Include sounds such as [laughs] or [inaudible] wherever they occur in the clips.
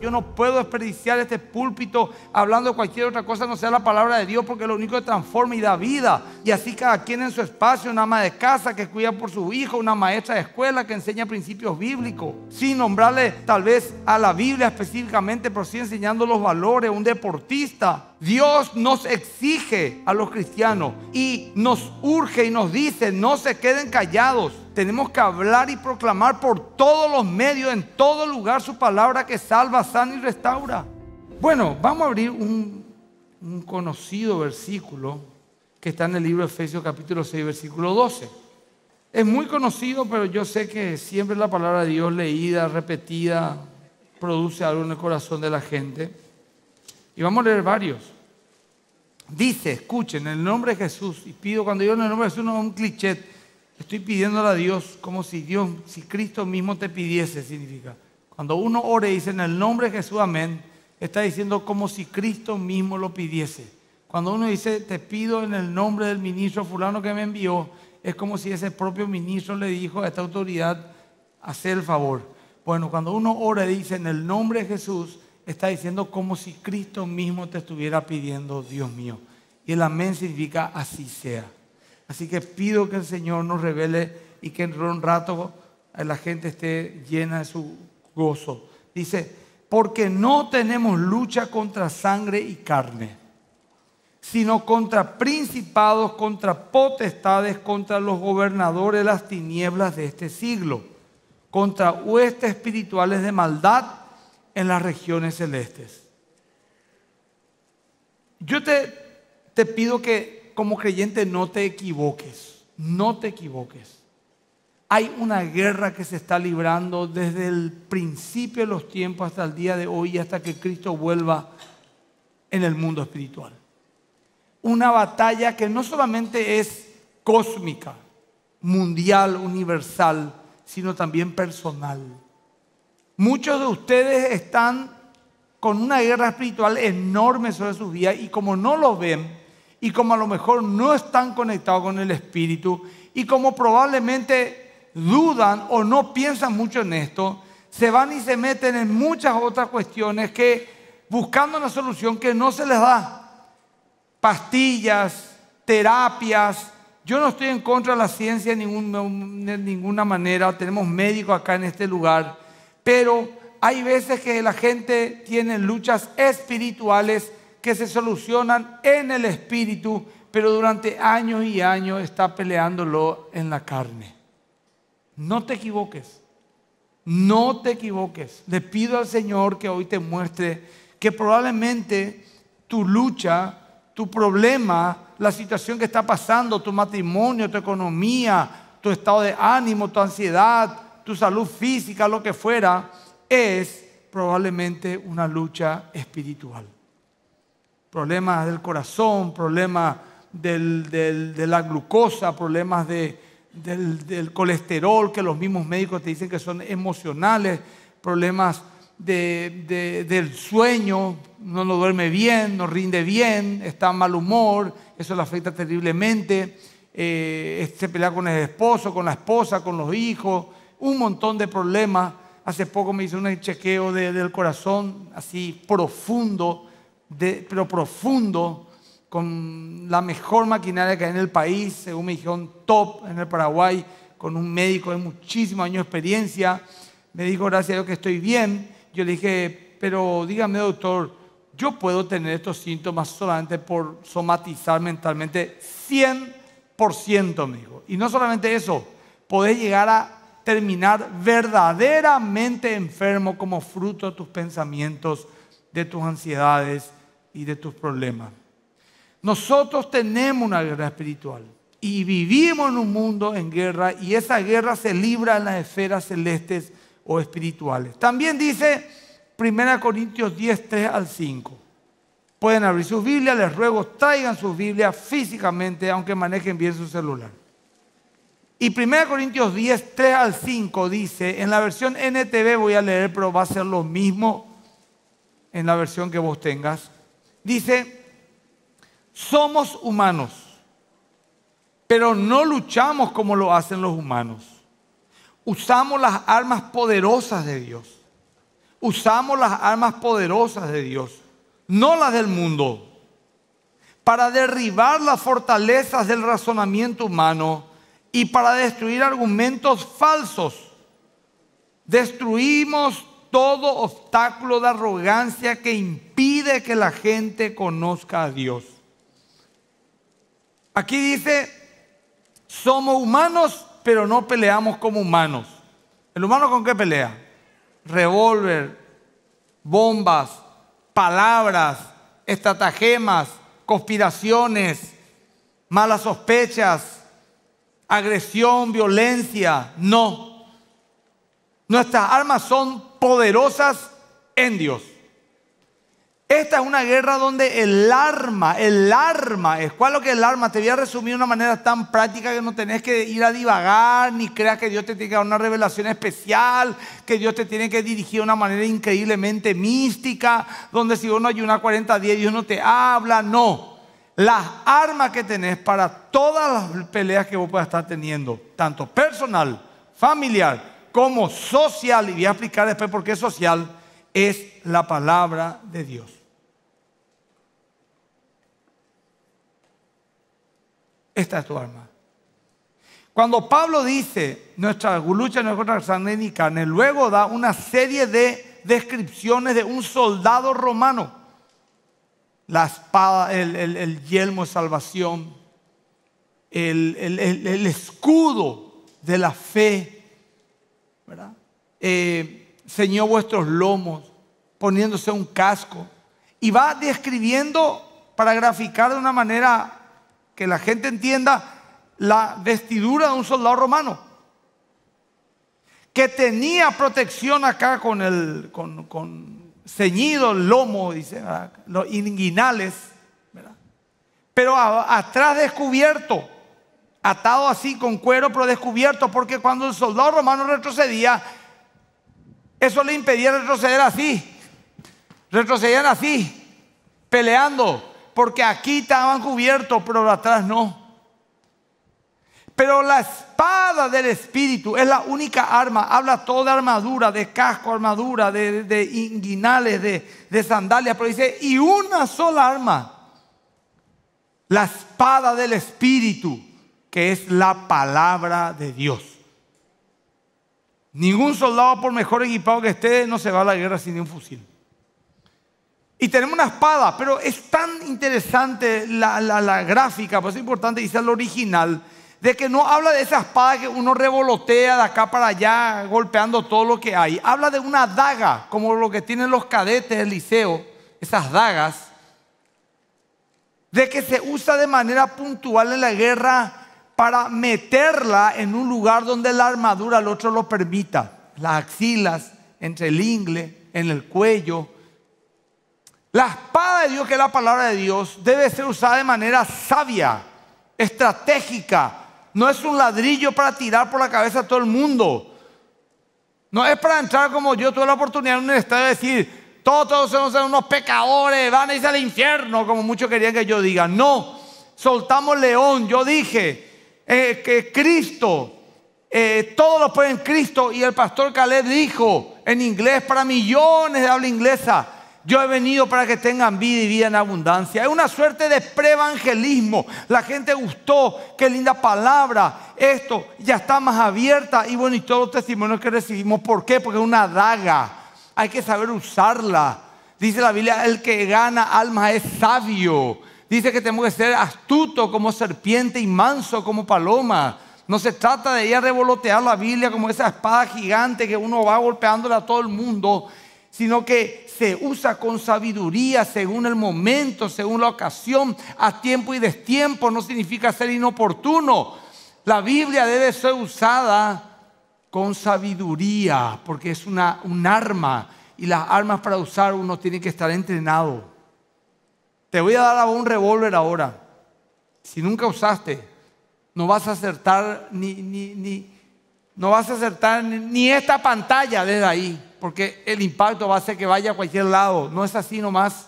Yo no puedo desperdiciar este púlpito hablando de cualquier otra cosa no sea la palabra de Dios, porque lo único que transforma y da vida. Y así cada quien en su espacio, una ama de casa que cuida por su hijo, una maestra de escuela que enseña principios bíblicos, sin nombrarle tal vez a la Biblia específicamente, pero sí enseñando los valores, un deportista. Dios nos exige a los cristianos y nos urge y nos dice, no se queden callados. Tenemos que hablar y proclamar por todos los medios, en todo lugar, su palabra que salva, sana y restaura. Bueno, vamos a abrir un, conocido versículo que está en el libro de Efesios capítulo 6, versículo 12. Es muy conocido, pero yo sé que siempre la palabra de Dios leída, repetida, produce algo en el corazón de la gente. Y vamos a leer varios. Dice, escuchen, en el nombre de Jesús, y pido cuando yo en el nombre de Jesús no un cliché, Estoy pidiéndole a Dios como si Dios, si Cristo mismo te pidiese, significa. Cuando uno ore y dice en el nombre de Jesús, amén, está diciendo como si Cristo mismo lo pidiese. Cuando uno dice, te pido en el nombre del ministro fulano que me envió, es como si ese propio ministro le dijo a esta autoridad, hacer el favor. Bueno, cuando uno ora y dice en el nombre de Jesús, está diciendo como si Cristo mismo te estuviera pidiendo, Dios mío. Y el amén significa así sea. Así que pido que el Señor nos revele y que en un rato la gente esté llena de su gozo. Dice, porque no tenemos lucha contra sangre y carne, sino contra principados, contra potestades, contra los gobernadores de las tinieblas de este siglo, contra huestes espirituales de maldad en las regiones celestes. Yo te, te pido que como creyente no te equivoques, no te equivoques. Hay una guerra que se está librando desde el principio de los tiempos hasta el día de hoy y hasta que Cristo vuelva en el mundo espiritual. Una batalla que no solamente es cósmica, mundial, universal, sino también personal. Muchos de ustedes están con una guerra espiritual enorme sobre sus vidas y como no lo ven, y como a lo mejor no están conectados con el Espíritu y como probablemente dudan o no piensan mucho en esto, se van y se meten en muchas otras cuestiones que buscando una solución que no se les da. Pastillas, terapias. Yo no estoy en contra de la ciencia de, ninguna manera. Tenemos médicos acá en este lugar. Pero hay veces que la gente tiene luchas espirituales que se solucionan en el espíritu, pero durante años y años está peleándolo en la carne. No te equivoques, no te equivoques. Le pido al Señor que hoy te muestre que probablemente tu lucha, tu problema, la situación que está pasando, tu matrimonio, tu economía, tu estado de ánimo, tu ansiedad, tu salud física, lo que fuera, es probablemente una lucha espiritual problemas del corazón, problemas de la glucosa, problemas del, colesterol, que los mismos médicos te dicen que son emocionales, problemas del sueño, no, nos duerme bien, no rinde bien, está en mal humor, eso le afecta terriblemente, eh, se pelea con el esposo, con la esposa, con los hijos, un montón de problemas. Hace poco me hice un chequeo del corazón así profundo pero profundo, con la mejor maquinaria que hay en el país, según me dijeron, top en el Paraguay, con un médico de muchísimos años de experiencia. Me dijo, gracias a Dios que estoy bien. Yo le dije, pero dígame, doctor, yo puedo tener estos síntomas solamente por somatizar mentalmente 100%, me dijo. Y no solamente eso, podés llegar a terminar verdaderamente enfermo como fruto de tus pensamientos, de tus ansiedades, y de tus problemas. Nosotros tenemos una guerra espiritual y vivimos en un mundo en guerra y esa guerra se libra en las esferas celestes o espirituales. También dice 1 Corintios 10, 3 al 5. Pueden abrir sus Biblias, les ruego, traigan sus Biblias físicamente, aunque manejen bien su celular. Y 1 Corintios 10, 3 al 5 dice, en la versión NTV voy a leer, pero va a ser lo mismo en la versión que vos tengas. Dice, somos humanos, pero no luchamos como lo hacen los humanos. Usamos las armas poderosas de Dios. Usamos las armas poderosas de Dios, no las del mundo, para derribar las fortalezas del razonamiento humano y para destruir argumentos falsos. Destruimos todo obstáculo de arrogancia que impide que la gente conozca a Dios. Aquí dice, somos humanos, pero no peleamos como humanos. ¿El humano con qué pelea? Revólver, bombas, palabras, estratagemas, conspiraciones, malas sospechas, agresión, violencia. No. Nuestras armas son poderosas en Dios. Esta es una guerra donde el arma, el arma, es cuál lo que el arma, te voy a resumir de una manera tan práctica que no tenés que ir a divagar, ni creas que Dios te tiene que dar una revelación especial, que Dios te tiene que dirigir de una manera increíblemente mística, donde si uno ayuna 40 días Dios no te habla, no. Las armas que tenés para todas las peleas que vos puedas estar teniendo, tanto personal, familiar, como social, y voy a explicar después por qué social, es la palabra de Dios. Esta es tu arma. Cuando Pablo dice, nuestra lucha nuestra es luego da una serie de descripciones de un soldado romano. La espada, el, yelmo de salvación, el, el escudo de la fe, ¿verdad? Eh, vuestros lomos, poniéndose un casco. Y va describiendo, para graficar de una manera que la gente entienda, la vestidura de un soldado romano, que tenía protección acá con el con, ceñido el lomo, dice, los inguinales, pero atrás descubierto atado así con cuero pero descubierto, porque cuando el soldado romano retrocedía, eso le impedía retroceder así. Retrocedían así, peleando, porque aquí estaban cubiertos, pero atrás no. Pero la espada del Espíritu es la única arma. Habla toda armadura, de casco, armadura, de, inguinales, de sandalias. Pero dice, y una sola arma. La espada del Espíritu que es la palabra de Dios. Ningún soldado, por mejor equipado que esté, no se va a la guerra sin un fusil. Y tenemos una espada, pero es tan interesante la, gráfica, pues es importante dice el original, de que no habla de esa espada que uno revolotea de acá para allá, golpeando todo lo que hay. Habla de una daga, como lo que tienen los cadetes del liceo, esas dagas, de que se usa de manera puntual en la guerra para meterla en un lugar donde la armadura al otro lo permita. Las axilas, entre el ingle, en el cuello. La espada de Dios, que es la palabra de Dios, debe ser usada de manera sabia, estratégica. No es un ladrillo para tirar por la cabeza a todo el mundo. No es para entrar como yo tuve la oportunidad en un estado de decir, todos, todos somos unos pecadores, van a irse al infierno, como muchos querían que yo diga. No, soltamos león. Yo dije, eh, que Cristo, eh, todos los lo en Cristo. Y el pastor Caleb dijo en inglés para millones de habla inglesa, yo he venido para que tengan vida y vida en abundancia. Es una suerte de preevangelismo. La gente gustó, qué linda palabra. Esto ya está más abierta y bueno, y todos los testimonios que recibimos. ¿Por qué? Porque es una daga. Hay que saber usarla. Dice la Biblia, el que gana almas es sabio. Dice que tenemos que ser astuto como serpiente y manso como paloma. No se trata de ir a revolotear la Biblia como esa espada gigante que uno va golpeándole a todo el mundo, sino que se usa con sabiduría según el momento, según la ocasión, a tiempo y destiempo. No significa ser inoportuno. La Biblia debe ser usada con sabiduría porque es una, un arma y las armas para usar uno tiene que estar entrenado. Te voy a dar un revólver ahora. Si nunca usaste, no vas a acertar ni, ni, ni, no vas a acertar ni esta pantalla desde ahí, porque el impacto va a hacer que vaya a cualquier lado. No es así nomás.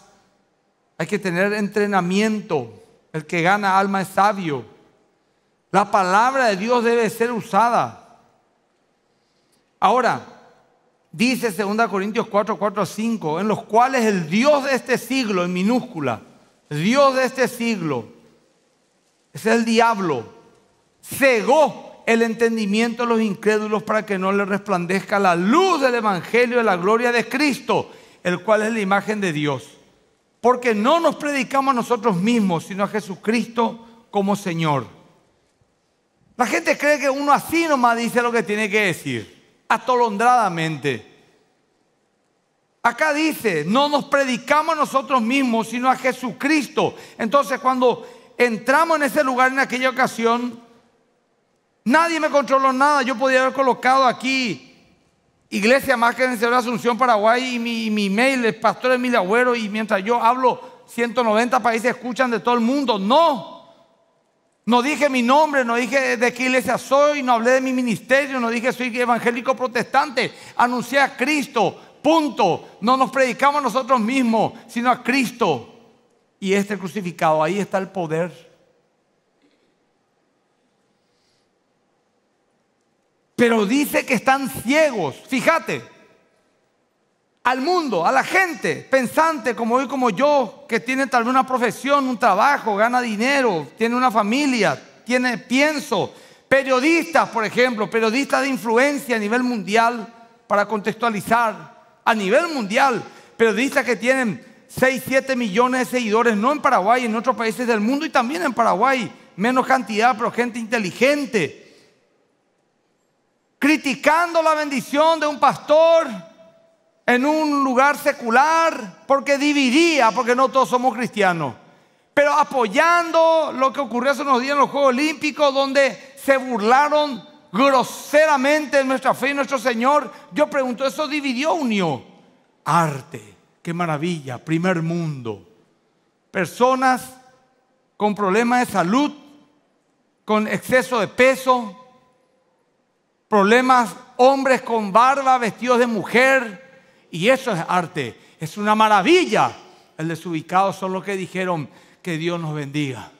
Hay que tener entrenamiento. El que gana alma es sabio. La palabra de Dios debe ser usada. Ahora, dice 2 Corintios 4, 4, 5, en los cuales el Dios de este siglo, en minúscula, Dios de este siglo, es el diablo, cegó el entendimiento de los incrédulos para que no le resplandezca la luz del Evangelio de la gloria de Cristo, el cual es la imagen de Dios. Porque no nos predicamos a nosotros mismos, sino a Jesucristo como Señor. La gente cree que uno así nomás dice lo que tiene que decir, atolondradamente. Acá dice, no nos predicamos a nosotros mismos, sino a Jesucristo. Entonces cuando entramos en ese lugar en aquella ocasión, nadie me controló nada. Yo podía haber colocado aquí Iglesia más que en Señor Asunción, Paraguay, y mi, mi mail es Pastor Emilio Agüero, y mientras yo hablo, 190 países escuchan de todo el mundo. No, no dije mi nombre, no dije de qué iglesia soy, no hablé de mi ministerio, no dije soy evangélico protestante, anuncié a Cristo, Punto. No nos predicamos nosotros mismos, sino a Cristo. Y este crucificado, ahí está el poder. Pero dice que están ciegos. Fíjate, al mundo, a la gente pensante como hoy, como yo, que tiene tal vez una profesión, un trabajo, gana dinero, tiene una familia, tiene pienso. Periodistas, por ejemplo, periodistas de influencia a nivel mundial, para contextualizar a nivel mundial, periodistas que tienen 6, 7 millones de seguidores, no en Paraguay, en otros países del mundo y también en Paraguay, menos cantidad, pero gente inteligente, criticando la bendición de un pastor en un lugar secular, porque dividía, porque no todos somos cristianos, pero apoyando lo que ocurrió hace unos días en los Juegos Olímpicos, donde se burlaron groseramente en nuestra fe y nuestro Señor, yo pregunto, ¿eso dividió unió? Arte, qué maravilla, primer mundo. Personas con problemas de salud, con exceso de peso, problemas, hombres con barba vestidos de mujer, y eso es arte, es una maravilla. El desubicado son los que dijeron que Dios nos bendiga,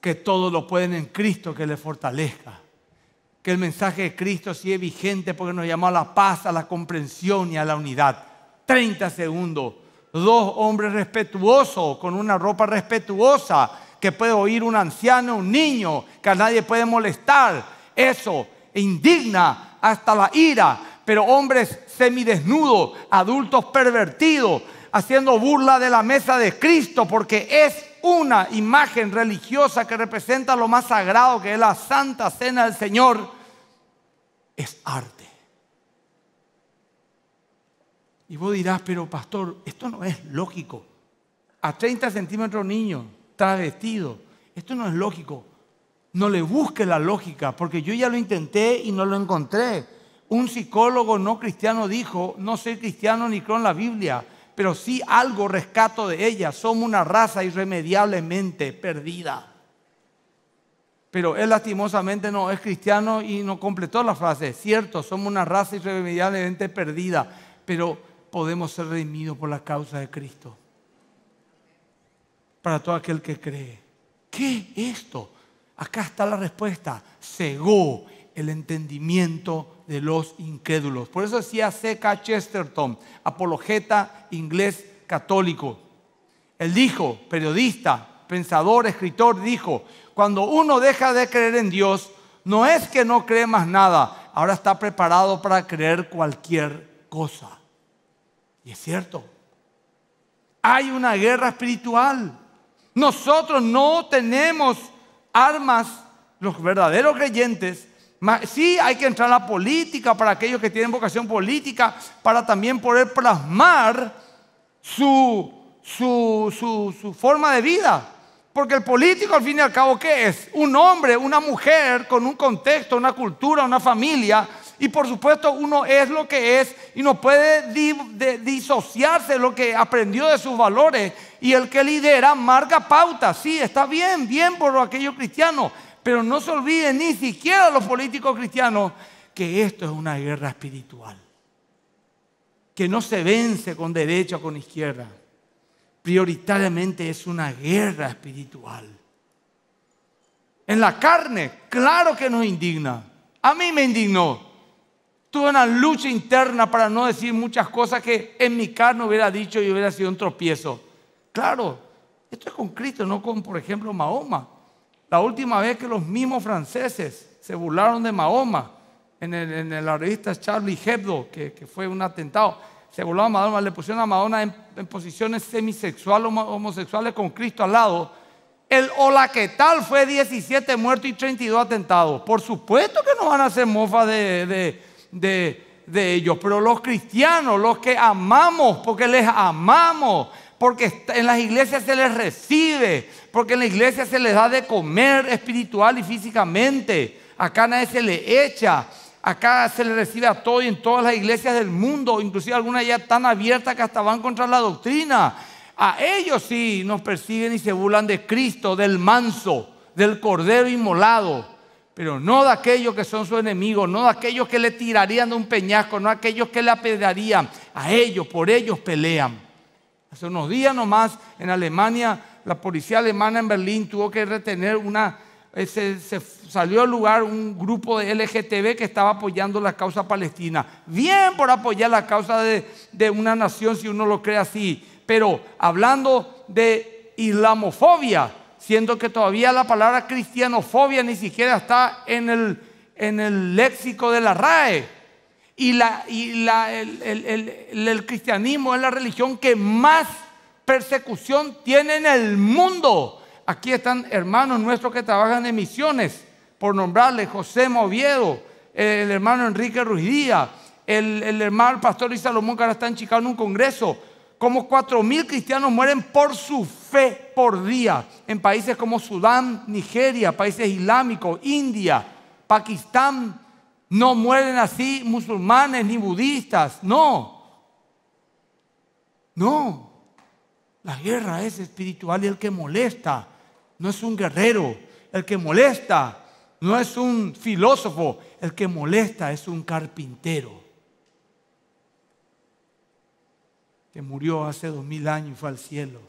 que todo lo pueden en Cristo que le fortalezca que el mensaje de Cristo sigue vigente porque nos llamó a la paz, a la comprensión y a la unidad. 30 segundos. Dos hombres respetuosos, con una ropa respetuosa, que puede oír un anciano, un niño, que a nadie puede molestar. Eso indigna hasta la ira. Pero hombres semidesnudos, adultos pervertidos, haciendo burla de la mesa de Cristo, porque es una imagen religiosa que representa lo más sagrado que es la Santa Cena del Señor es arte. Y vos dirás, pero pastor, esto no es lógico. A 30 centímetros niño, travestido, esto no es lógico. No le busque la lógica, porque yo ya lo intenté y no lo encontré. Un psicólogo no cristiano dijo, no soy cristiano ni con la Biblia pero sí algo rescato de ella. Somos una raza irremediablemente perdida. Pero él lastimosamente no es cristiano y no completó la frase. Cierto, somos una raza irremediablemente perdida, pero podemos ser redimidos por la causa de Cristo. Para todo aquel que cree. ¿Qué es esto? Acá está la respuesta. Cegó el entendimiento de los incrédulos. Por eso decía C.K. Chesterton, apologeta inglés católico. Él dijo, periodista, pensador, escritor, dijo, cuando uno deja de creer en Dios, no es que no cree más nada, ahora está preparado para creer cualquier cosa. Y es cierto, hay una guerra espiritual. Nosotros no tenemos armas, los verdaderos creyentes, Sí, hay que entrar a la política para aquellos que tienen vocación política, para también poder plasmar su, forma de vida. Porque el político, al fin y al cabo, ¿qué es? Un hombre, una mujer, con un contexto, una cultura, una familia. Y por supuesto, uno es lo que es y no puede disociarse lo que aprendió de sus valores. Y el que lidera marca pautas. Sí, está bien, bien por aquellos cristianos. Pero no se olviden ni siquiera los políticos cristianos que esto es una guerra espiritual, que no se vence con derecha o con izquierda. Prioritariamente es una guerra espiritual. En la carne, claro que nos indigna. A mí me indignó. Tuve una lucha interna para no decir muchas cosas que en mi carne hubiera dicho y hubiera sido un tropiezo. Claro, esto es con Cristo, no con, por ejemplo, Mahoma. La última vez que los mismos franceses se burlaron de Mahoma en, el, en la revista Charlie Hebdo, que, fue un atentado, se burló a Mahoma, le pusieron a Mahoma en, posiciones semisexuales, homosexuales con Cristo al lado. El hola que tal fue 17 muertos y 32 atentados. Por supuesto que no van a hacer mofa de ellos, pero los cristianos, los que amamos, porque les amamos, porque en las iglesias se les recibe, porque en la iglesia se les da de comer espiritual y físicamente. Acá nadie se le echa, acá se le recibe a todo y en todas las iglesias del mundo, inclusive algunas ya tan abiertas que hasta van contra la doctrina. A ellos sí nos persiguen y se burlan de Cristo, del manso, del cordero inmolado, pero no de aquellos que son sus enemigos, no de aquellos que le tirarían de un peñasco, no de aquellos que le apedrearían A ellos, por ellos pelean. Hace unos días nomás en Alemania, la policía alemana en Berlín tuvo que retener una... Eh, se, salió al lugar un grupo de LGTB que estaba apoyando la causa palestina. Bien por apoyar la causa de, una nación si uno lo cree así. Pero hablando de islamofobia, siendo que todavía la palabra cristianofobia ni siquiera está en el, en el léxico de la RAE y, la, y la, el, cristianismo es la religión que más persecución tiene en el mundo. Aquí están hermanos nuestros que trabajan en misiones, por nombrarles José Moviedo, el hermano Enrique Ruidía, el, el, hermano pastor y Salomón que ahora está en Chicago en un congreso. Como mil cristianos mueren por su fe por día en países como Sudán, Nigeria, países islámicos, India, Pakistán, no mueren así musulmanes ni budistas, no. No. La guerra es espiritual y el que molesta no es un guerrero, el que molesta no es un filósofo, el que molesta es un carpintero que murió hace dos mil años y fue al cielo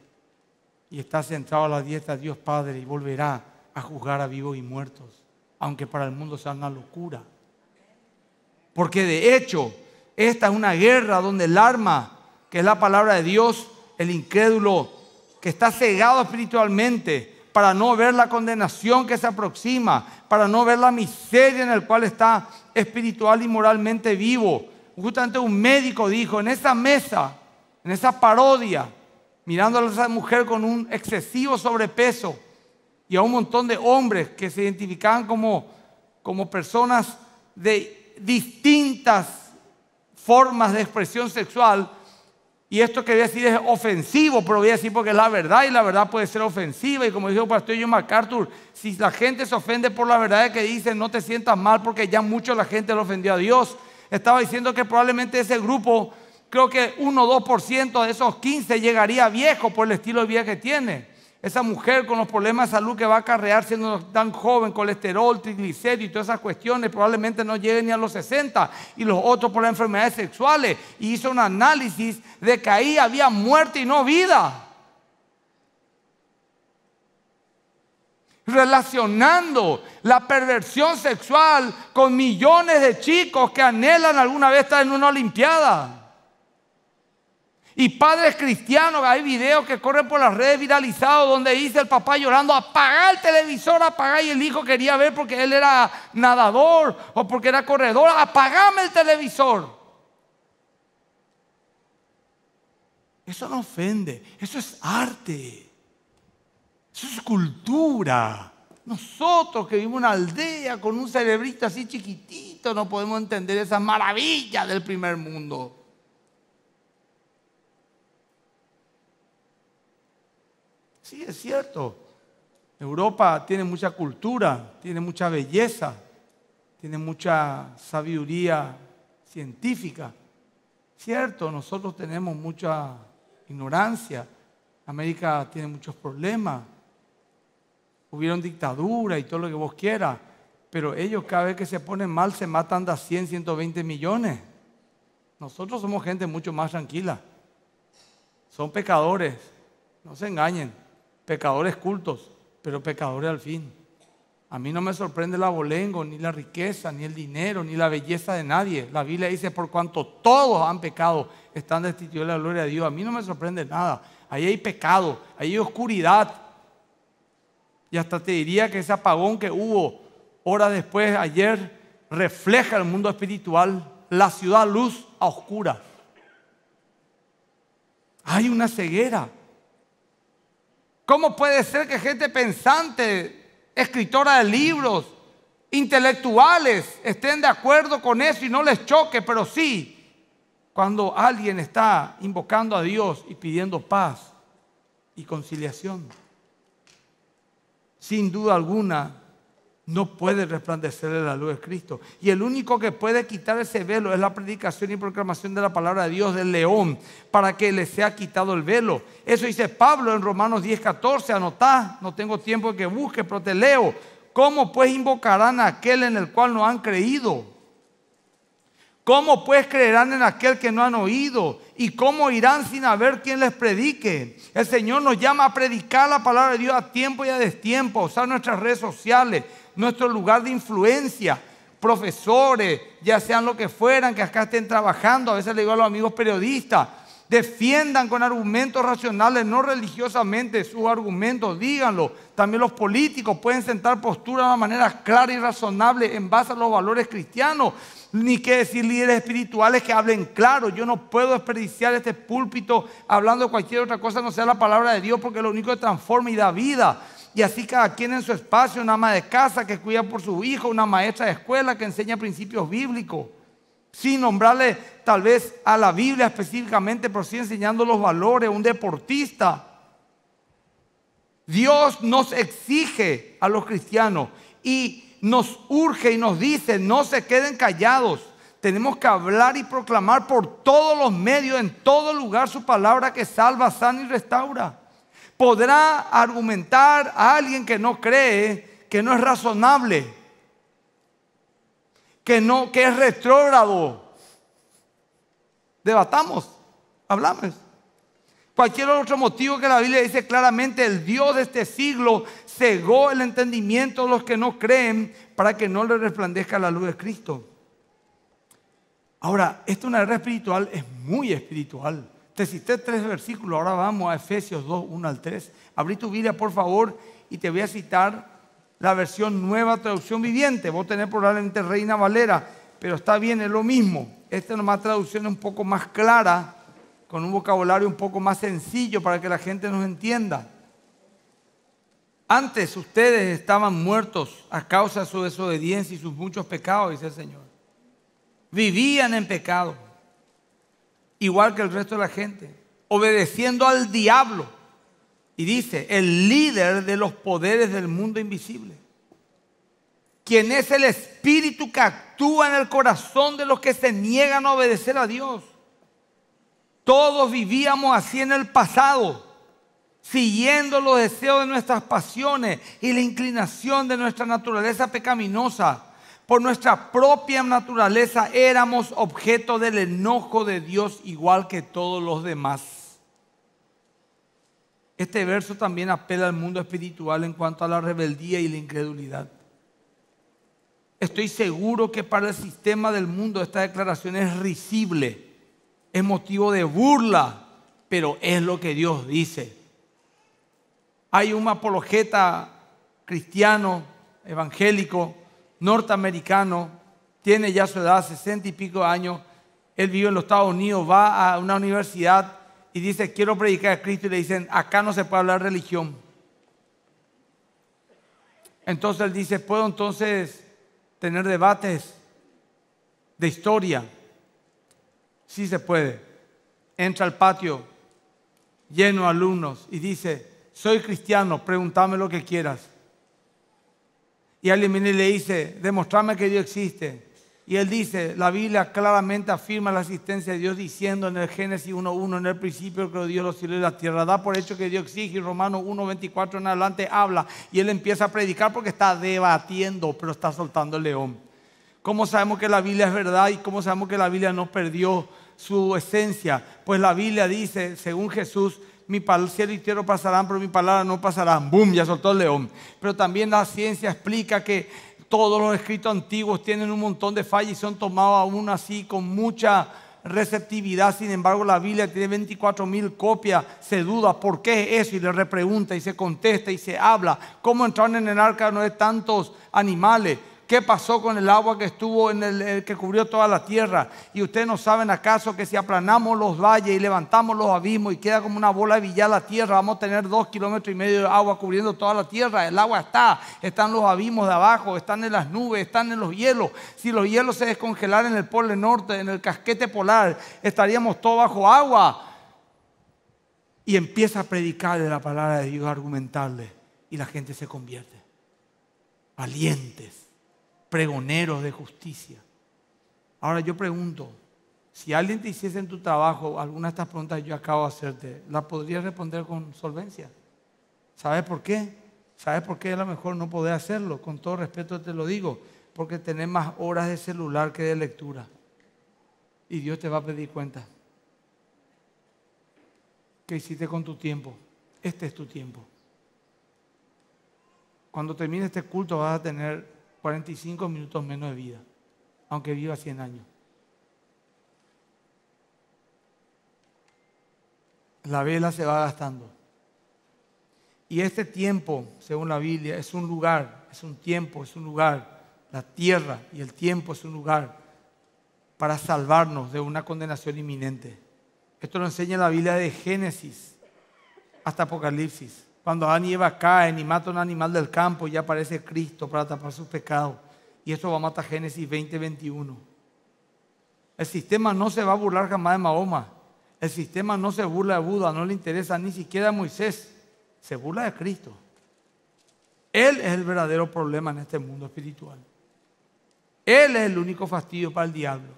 y está sentado a la dieta de Dios Padre y volverá a juzgar a vivos y muertos, aunque para el mundo sea una locura. Porque de hecho, esta es una guerra donde el arma, que es la palabra de Dios, el incrédulo que está cegado espiritualmente para no ver la condenación que se aproxima, para no ver la miseria en el cual está espiritual y moralmente vivo. Justamente un médico dijo, en esa mesa, en esa parodia, mirando a esa mujer con un excesivo sobrepeso y a un montón de hombres que se identificaban como, como personas de distintas formas de expresión sexual. Y esto que voy a decir es ofensivo, pero voy a decir porque es la verdad y la verdad puede ser ofensiva. Y como dijo el pastor John MacArthur, si la gente se ofende por la verdad que dice, no te sientas mal porque ya mucho la gente le ofendió a Dios. Estaba diciendo que probablemente ese grupo, creo que 1 o 2% de esos 15 llegaría viejo por el estilo de vida que tiene. Esa mujer con los problemas de salud que va a acarrear siendo tan joven, colesterol, triglicéridos y todas esas cuestiones, probablemente no llegue ni a los 60. Y los otros por las enfermedades sexuales. Y hizo un análisis de que ahí había muerte y no vida. relacionando la perversión sexual con millones de chicos que anhelan alguna vez estar en una Olimpiada. Y padres cristianos, hay videos que corren por las redes viralizados donde dice el papá llorando, apagar el televisor, apagar y el hijo quería ver porque él era nadador o porque era corredor, apagame el televisor. Eso no ofende, eso es arte, eso es cultura. Nosotros que vivimos en una aldea con un cerebrito así chiquitito no podemos entender esa maravillas del primer mundo. Sí, es cierto. Europa tiene mucha cultura, tiene mucha belleza, tiene mucha sabiduría científica. Cierto, nosotros tenemos mucha ignorancia. América tiene muchos problemas. Hubieron dictadura y todo lo que vos quieras. Pero ellos cada vez que se ponen mal se matan de 100, 120 millones. Nosotros somos gente mucho más tranquila. Son pecadores. No se engañen pecadores cultos, pero pecadores al fin. A mí no me sorprende el abolengo, ni la riqueza, ni el dinero, ni la belleza de nadie. La Biblia dice, por cuanto todos han pecado, están destituidos de la gloria de Dios. A mí no me sorprende nada. Ahí hay pecado, ahí hay oscuridad. Y hasta te diría que ese apagón que hubo horas después, ayer, refleja el mundo espiritual, la ciudad luz a oscura Hay una ceguera. ¿Cómo puede ser que gente pensante, escritora de libros, intelectuales estén de acuerdo con eso y no les choque? Pero sí, cuando alguien está invocando a Dios y pidiendo paz y conciliación, sin duda alguna no puede resplandecerle la luz de Cristo. Y el único que puede quitar ese velo es la predicación y proclamación de la palabra de Dios del león, para que le sea quitado el velo. Eso dice Pablo en Romanos 10, 14, anotá, no tengo tiempo que busque, pero te leo. ¿Cómo pues invocarán a aquel en el cual no han creído? ¿Cómo pues creerán en aquel que no han oído? ¿Y cómo irán sin haber quien les predique? El Señor nos llama a predicar la palabra de Dios a tiempo y a destiempo, usar nuestras redes sociales, nuestro lugar de influencia, profesores, ya sean lo que fueran, que acá estén trabajando, a veces le digo a los amigos periodistas, defiendan con argumentos racionales, no religiosamente sus argumentos, díganlo. También los políticos pueden sentar postura de una manera clara y razonable en base a los valores cristianos. Ni que decir líderes espirituales que hablen claro. Yo no puedo desperdiciar este púlpito hablando de cualquier otra cosa no sea la palabra de Dios porque lo único que transforma y da vida y así cada quien en su espacio, una ama de casa que cuida por su hijo, una maestra de escuela que enseña principios bíblicos, sin nombrarle tal vez a la Biblia específicamente, pero sí enseñando los valores, un deportista. Dios nos exige a los cristianos y nos urge y nos dice, no se queden callados. Tenemos que hablar y proclamar por todos los medios, en todo lugar, su palabra que salva, sana y restaura podrá argumentar a alguien que no cree, que no es razonable, que no, que es retrógrado. Debatamos, hablamos. Cualquier otro motivo que la Biblia dice claramente, el Dios de este siglo cegó el entendimiento de los que no creen para que no le resplandezca la luz de Cristo. Ahora, es una guerra espiritual es muy espiritual. Te cité tres versículos, ahora vamos a Efesios 2, 1 al 3. Abrí tu Biblia, por favor, y te voy a citar la versión nueva, traducción viviente. Vos tenés probablemente Reina Valera, pero está bien, es lo mismo. Esta es una traducción un poco más clara, con un vocabulario un poco más sencillo para que la gente nos entienda. Antes ustedes estaban muertos a causa de su desobediencia y sus muchos pecados, dice el Señor. Vivían en pecado igual que el resto de la gente, obedeciendo al diablo. Y dice, el líder de los poderes del mundo invisible, quien es el espíritu que actúa en el corazón de los que se niegan a obedecer a Dios. Todos vivíamos así en el pasado, siguiendo los deseos de nuestras pasiones y la inclinación de nuestra naturaleza pecaminosa. Por nuestra propia naturaleza éramos objeto del enojo de Dios igual que todos los demás. Este verso también apela al mundo espiritual en cuanto a la rebeldía y la incredulidad. Estoy seguro que para el sistema del mundo esta declaración es risible, es motivo de burla, pero es lo que Dios dice. Hay un apologeta cristiano, evangélico, norteamericano, tiene ya su edad, 60 y pico años, él vive en los Estados Unidos, va a una universidad y dice, quiero predicar a Cristo y le dicen, acá no se puede hablar religión. Entonces él dice, ¿puedo entonces tener debates de historia? Sí se puede. Entra al patio lleno de alumnos y dice, soy cristiano, pregúntame lo que quieras. Y y le dice, demostrame que Dios existe. Y él dice, la Biblia claramente afirma la existencia de Dios diciendo en el Génesis 1.1, en el principio que Dios los cielos y la tierra, da por hecho que Dios exige, y Romanos 1.24 en adelante habla, y él empieza a predicar porque está debatiendo, pero está soltando el león. ¿Cómo sabemos que la Biblia es verdad y cómo sabemos que la Biblia no perdió su esencia? Pues la Biblia dice, según Jesús, mi cielo y tierra pasarán, pero mi palabra no pasarán. ¡Bum! Ya soltó el león. Pero también la ciencia explica que todos los escritos antiguos tienen un montón de fallas y son tomados aún así con mucha receptividad. Sin embargo, la Biblia tiene 24.000 copias. Se duda por qué es eso y le repregunta y se contesta y se habla. ¿Cómo entraron en el arca no es tantos animales? ¿Qué pasó con el agua que estuvo en el, eh, que cubrió toda la tierra? Y ustedes no saben acaso que si aplanamos los valles y levantamos los abismos y queda como una bola de billar la tierra, vamos a tener dos kilómetros y medio de agua cubriendo toda la tierra. El agua está, están los abismos de abajo, están en las nubes, están en los hielos. Si los hielos se descongelaran en el polo norte, en el casquete polar, estaríamos todos bajo agua. Y empieza a predicarle la palabra de Dios, a argumentarle. Y la gente se convierte. Valientes pregoneros de justicia. Ahora yo pregunto, si alguien te hiciese en tu trabajo alguna de estas preguntas que yo acabo de hacerte, ¿la podrías responder con solvencia? ¿Sabes por qué? ¿Sabes por qué a lo mejor no podés hacerlo? Con todo respeto te lo digo, porque tenés más horas de celular que de lectura. Y Dios te va a pedir cuenta. ¿Qué hiciste con tu tiempo? Este es tu tiempo. Cuando termine este culto vas a tener 45 minutos menos de vida, aunque viva 100 años. La vela se va gastando. Y este tiempo, según la Biblia, es un lugar, es un tiempo, es un lugar. La tierra y el tiempo es un lugar para salvarnos de una condenación inminente. Esto lo enseña la Biblia de Génesis hasta Apocalipsis. Cuando Adán y Eva caen y matan a un animal del campo, ya aparece Cristo para tapar sus pecados. Y eso va a matar Génesis 20, 21. El sistema no se va a burlar jamás de Mahoma. El sistema no se burla de Buda, no le interesa ni siquiera a Moisés. Se burla de Cristo. Él es el verdadero problema en este mundo espiritual. Él es el único fastidio para el diablo.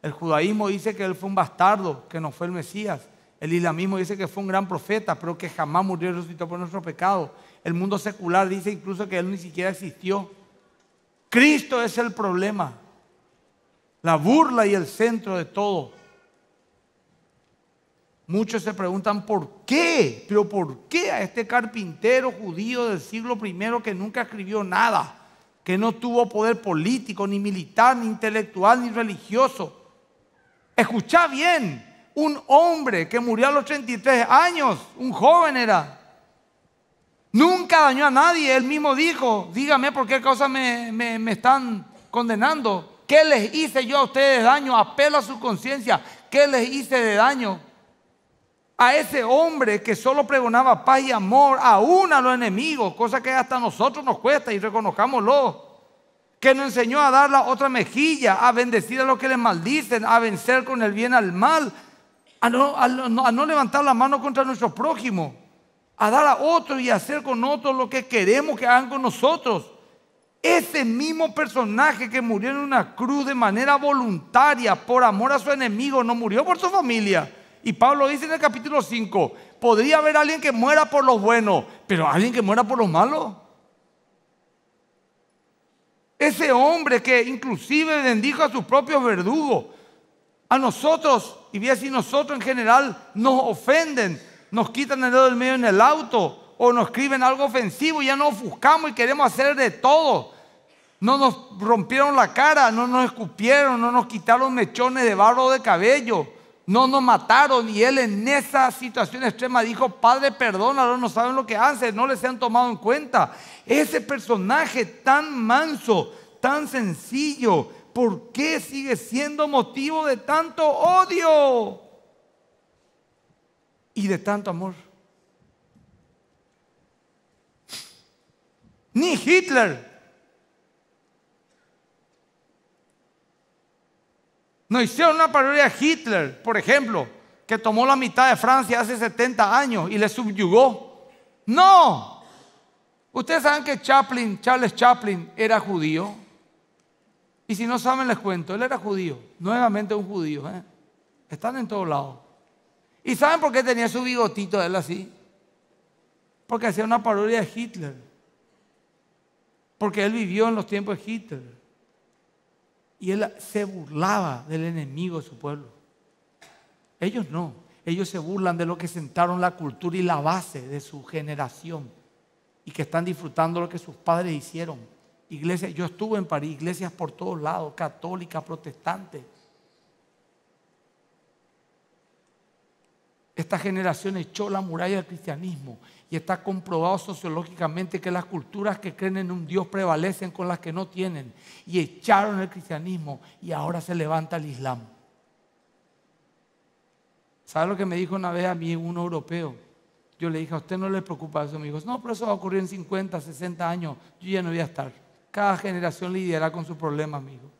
El judaísmo dice que él fue un bastardo, que no fue el Mesías. El islamismo dice que fue un gran profeta, pero que jamás murió y resucitó por nuestro pecado. El mundo secular dice incluso que él ni siquiera existió. Cristo es el problema, la burla y el centro de todo. Muchos se preguntan por qué, pero por qué a este carpintero judío del siglo I que nunca escribió nada, que no tuvo poder político, ni militar, ni intelectual, ni religioso. Escucha bien, un hombre que murió a los 33 años, un joven era. Nunca dañó a nadie, él mismo dijo, dígame por qué cosas me, están condenando. ¿Qué les hice yo a ustedes daño? apela a su conciencia. ¿Qué les hice de daño? A ese hombre que solo pregonaba paz y amor, aún a los enemigos, cosa que hasta nosotros nos cuesta y reconozcámoslo que nos enseñó a dar la otra mejilla, a bendecir a los que les maldicen, a vencer con el bien al mal, a no, levantar la mano contra nuestro prójimo, a dar a otro y hacer con otros lo que queremos que hagan con nosotros. Ese mismo personaje que murió en una cruz de manera voluntaria por amor a su enemigo, no murió por su familia. Y Pablo dice en el capítulo 5, podría haber alguien que muera por los buenos, pero alguien que muera por los malos. Ese hombre que inclusive bendijo a sus propios verdugos, a nosotros y bien si nosotros en general nos ofenden, nos quitan el dedo del medio en el auto o nos escriben algo ofensivo, ya nos ofuscamos y queremos hacer de todo. No nos rompieron la cara, no nos escupieron, no nos quitaron mechones de barro de cabello, no nos mataron. Y él en esa situación extrema dijo, Padre, perdónalo, no saben lo que hacen, no les han tomado en cuenta. Ese personaje tan manso, tan sencillo, ¿por qué sigue siendo motivo de tanto odio y de tanto amor? Ni Hitler No hicieron una parodia a Hitler, por ejemplo, que tomó la mitad de Francia hace 70 años y le subyugó. No. Ustedes saben que Chaplin, Charles Chaplin, era judío. Y si no saben, les cuento, él era judío, nuevamente un judío. ¿eh? Están en todos lados. ¿Y saben por qué tenía su bigotito de él así? Porque hacía una parodia de Hitler. Porque él vivió en los tiempos de Hitler. Y él se burlaba del enemigo de su pueblo. Ellos no. Ellos se burlan de lo que sentaron la cultura y la base de su generación. Y que están disfrutando lo que sus padres hicieron iglesias, yo estuve en París, iglesias por todos lados, católicas, protestantes. Esta generación echó la muralla del cristianismo y está comprobado sociológicamente que las culturas que creen en un Dios prevalecen con las que no tienen y echaron el cristianismo y ahora se levanta el Islam. ¿Sabe lo que me dijo una vez a mí un europeo? Yo le dije, a usted no le preocupa eso. Me dijo, no, pero eso va a ocurrir en 50, 60 años, yo ya no voy a estar. Cada generación lidiará con su problema, amigo.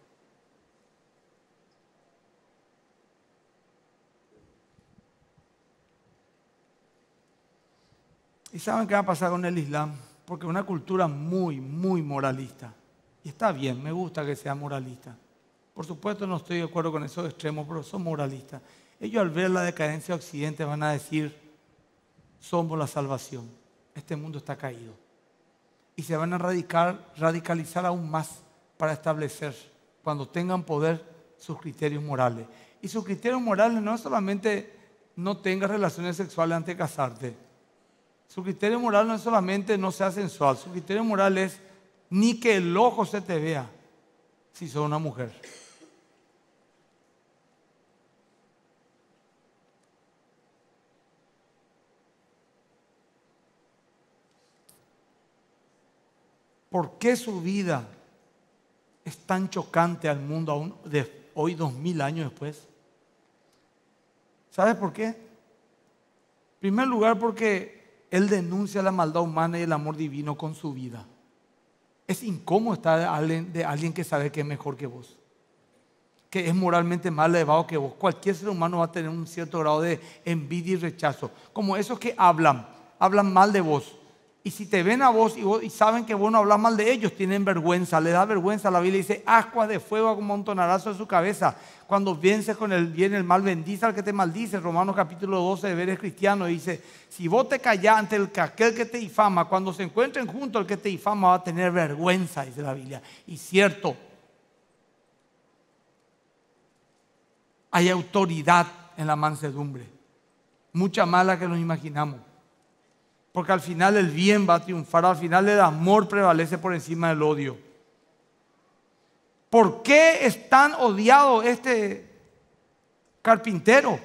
¿Y saben qué va a pasar con el Islam? Porque es una cultura muy, muy moralista. Y está bien, me gusta que sea moralista. Por supuesto no estoy de acuerdo con esos extremos, pero son moralistas. Ellos al ver la decadencia de Occidente van a decir, somos la salvación. Este mundo está caído y se van a radicalizar aún más para establecer, cuando tengan poder, sus criterios morales. Y sus criterios morales no es solamente no tengas relaciones sexuales antes de casarte. Su criterio moral no es solamente no sea sensual, su criterio moral es ni que el ojo se te vea si sos una mujer. ¿Por qué su vida es tan chocante al mundo de hoy, dos mil años después? ¿Sabes por qué? En primer lugar, porque él denuncia la maldad humana y el amor divino con su vida. Es incómodo estar de alguien que sabe que es mejor que vos, que es moralmente más elevado que vos. Cualquier ser humano va a tener un cierto grado de envidia y rechazo, como esos que hablan, hablan mal de vos y si te ven a vos y, saben que vos no hablas mal de ellos, tienen vergüenza, Le da vergüenza. a La Biblia dice, ascuas de fuego un tonarazo en su cabeza. Cuando vienes con el bien el mal, bendice al que te maldice. Romanos capítulo 12, Veres cristianos, dice, si vos te callás ante el, aquel que te difama, cuando se encuentren juntos el que te difama va a tener vergüenza, dice la Biblia. Y cierto, hay autoridad en la mansedumbre, mucha mala que nos imaginamos. Porque al final el bien va a triunfar, al final el amor prevalece por encima del odio. ¿Por qué es tan odiado este carpintero?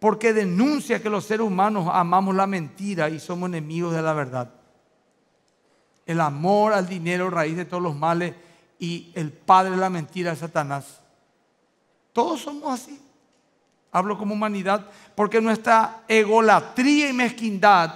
Porque denuncia que los seres humanos amamos la mentira y somos enemigos de la verdad. El amor al dinero, raíz de todos los males, y el padre de la mentira es Satanás. Todos somos así hablo como humanidad, porque nuestra egolatría y mezquindad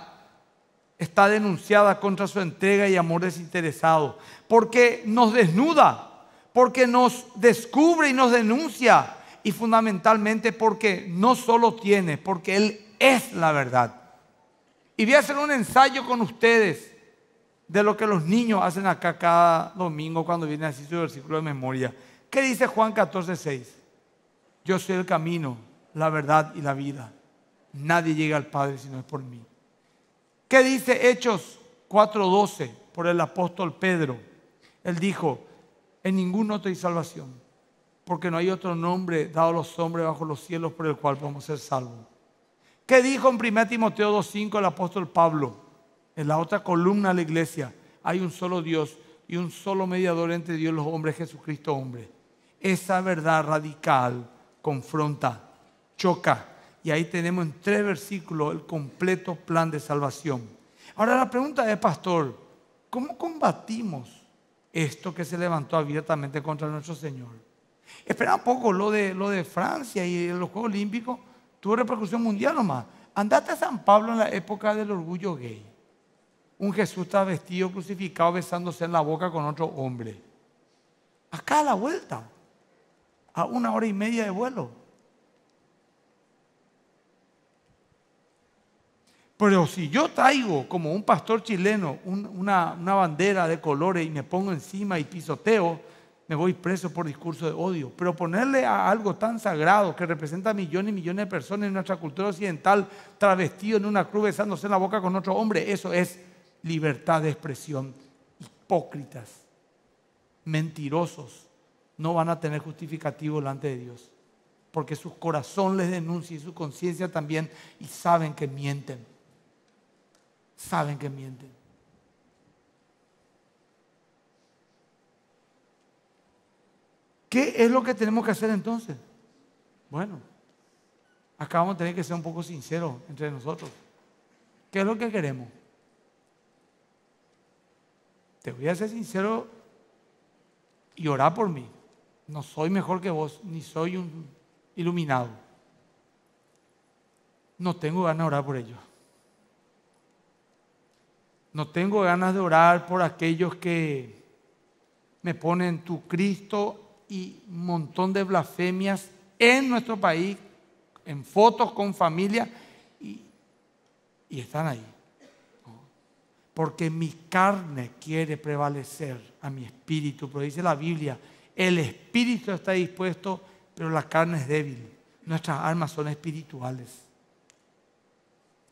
está denunciada contra su entrega y amor desinteresado, porque nos desnuda, porque nos descubre y nos denuncia, y fundamentalmente porque no solo tiene, porque Él es la verdad. Y voy a hacer un ensayo con ustedes de lo que los niños hacen acá cada domingo cuando viene así su versículo de memoria. ¿Qué dice Juan 14:6? Yo soy el camino, la verdad y la vida. Nadie llega al Padre si no es por mí. ¿Qué dice Hechos 4:12 por el apóstol Pedro? Él dijo, en ningún otro hay salvación, porque no hay otro nombre dado a los hombres bajo los cielos por el cual podemos ser salvos. ¿Qué dijo en 1 Timoteo 2:5 el apóstol Pablo? En la otra columna de la iglesia hay un solo Dios y un solo mediador entre Dios y los hombres, Jesucristo hombre. Esa verdad radical confronta choca. Y ahí tenemos en tres versículos el completo plan de salvación. Ahora la pregunta es, pastor, ¿cómo combatimos esto que se levantó abiertamente contra nuestro Señor? Espera un poco lo de, lo de Francia y los Juegos Olímpicos, tuvo repercusión mundial nomás. Andate a San Pablo en la época del orgullo gay. Un Jesús está vestido, crucificado, besándose en la boca con otro hombre. Acá a la vuelta, a una hora y media de vuelo. Pero si yo traigo como un pastor chileno una, bandera de colores y me pongo encima y pisoteo, me voy preso por discurso de odio. Pero ponerle a algo tan sagrado que representa a millones y millones de personas en nuestra cultura occidental, travestido en una cruz, besándose en la boca con otro hombre, eso es libertad de expresión. Hipócritas, mentirosos, no van a tener justificativo delante de Dios, porque su corazón les denuncia y su conciencia también, y saben que mienten saben que mienten. ¿Qué es lo que tenemos que hacer entonces? Bueno, acá vamos a tener que ser un poco sinceros entre nosotros. ¿Qué es lo que queremos? Te voy a ser sincero y orar por mí. No soy mejor que vos, ni soy un iluminado. No tengo ganas de orar por ellos. No tengo ganas de orar por aquellos que me ponen tu Cristo y un montón de blasfemias en nuestro país, en fotos con familia, y, están ahí. Porque mi carne quiere prevalecer a mi espíritu, pero dice la Biblia, el espíritu está dispuesto, pero la carne es débil. Nuestras armas son espirituales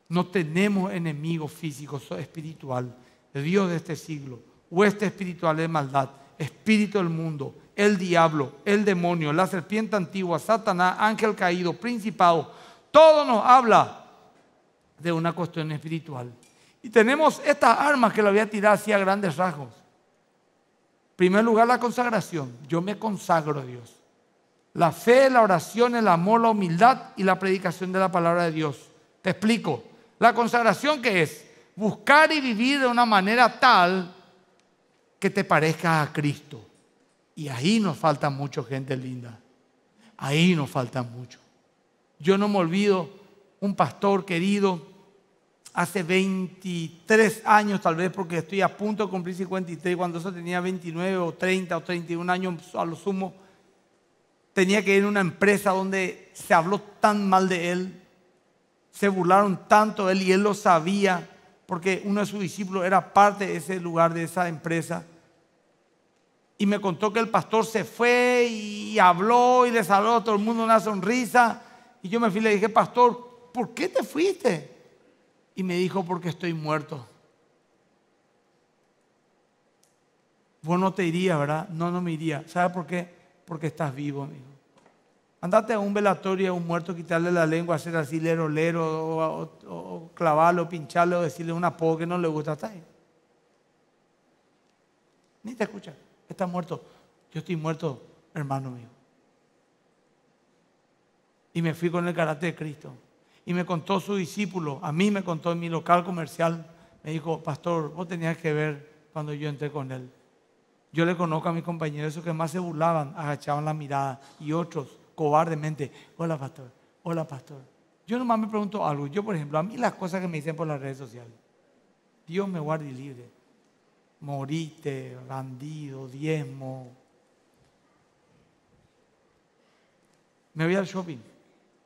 no tenemos enemigo físico, espiritual, Dios de este siglo, hueste espiritual de maldad, espíritu del mundo, el diablo, el demonio, la serpiente antigua, Satanás, ángel caído, principado, todo nos habla de una cuestión espiritual. Y tenemos estas armas que la voy a tirar así a grandes rasgos. En primer lugar, la consagración. Yo me consagro a Dios. La fe, la oración, el amor, la humildad y la predicación de la palabra de Dios. Te explico. La consagración que es buscar y vivir de una manera tal que te parezca a Cristo. Y ahí nos falta mucho, gente linda. Ahí nos falta mucho. Yo no me olvido un pastor querido hace 23 años, tal vez porque estoy a punto de cumplir 53, cuando eso tenía 29 o 30 o 31 años a lo sumo, tenía que ir a una empresa donde se habló tan mal de él, se burlaron tanto de él y él lo sabía porque uno de sus discípulos era parte de ese lugar, de esa empresa. Y me contó que el pastor se fue y habló y le saludó a todo el mundo una sonrisa. Y yo me fui y le dije, pastor, ¿por qué te fuiste? Y me dijo, porque estoy muerto. Vos no te irías, ¿verdad? No, no me iría. ¿Sabes por qué? Porque estás vivo, amigo. Andate a un velatorio, a un muerto, quitarle la lengua, hacer así lero, lero, o, o, o pincharlo, decirle una poca que no le gusta, hasta ahí. Ni te escucha, está muerto. Yo estoy muerto, hermano mío. Y me fui con el carácter de Cristo. Y me contó su discípulo, a mí me contó en mi local comercial, me dijo, pastor, vos tenías que ver cuando yo entré con él. Yo le conozco a mis compañeros, esos que más se burlaban, agachaban la mirada, y otros cobardemente, hola pastor, hola pastor. Yo nomás me pregunto algo, yo por ejemplo, a mí las cosas que me dicen por las redes sociales, Dios me guarde libre, Morite, bandido, diezmo. Me voy al shopping,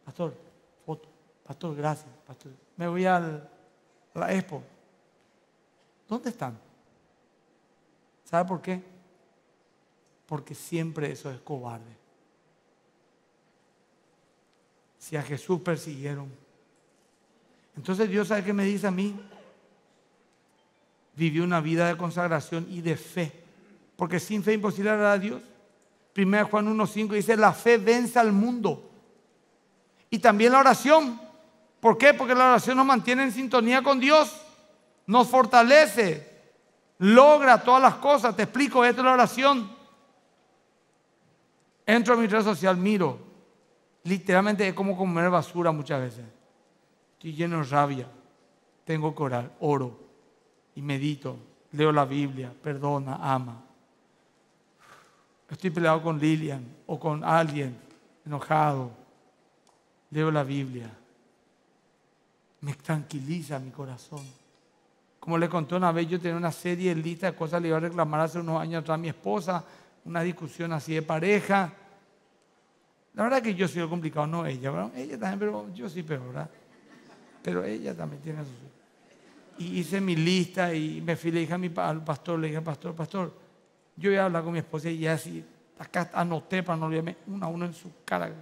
pastor, foto, pastor, gracias, pastor. Me voy al, a la expo. ¿Dónde están? ¿Sabe por qué? Porque siempre eso es cobarde si a Jesús persiguieron? Entonces Dios sabe que me dice a mí, vivió una vida de consagración y de fe, porque sin fe imposible era a Dios. Primero Juan 1.5 dice, la fe vence al mundo. Y también la oración. ¿Por qué? Porque la oración nos mantiene en sintonía con Dios, nos fortalece, logra todas las cosas. Te explico, esto es la oración. Entro a mi red social, miro, Literalmente es como comer basura muchas veces. Estoy lleno de rabia. Tengo que orar, oro y medito. Leo la Biblia, perdona, ama. Estoy peleado con Lilian o con alguien enojado. Leo la Biblia. Me tranquiliza mi corazón. Como le conté una vez, yo tenía una serie de listas de cosas que le iba a reclamar hace unos años atrás a mi esposa, una discusión así de pareja la verdad que yo soy complicado, no ella, ¿verdad? Ella también, pero yo sí peor, ¿verdad? Pero ella también tiene sus... Y hice mi lista y me fui, le dije a mi al pastor, le dije pastor, pastor, yo voy a hablar con mi esposa y así, acá anoté para no olvidarme uno a uno en su cara.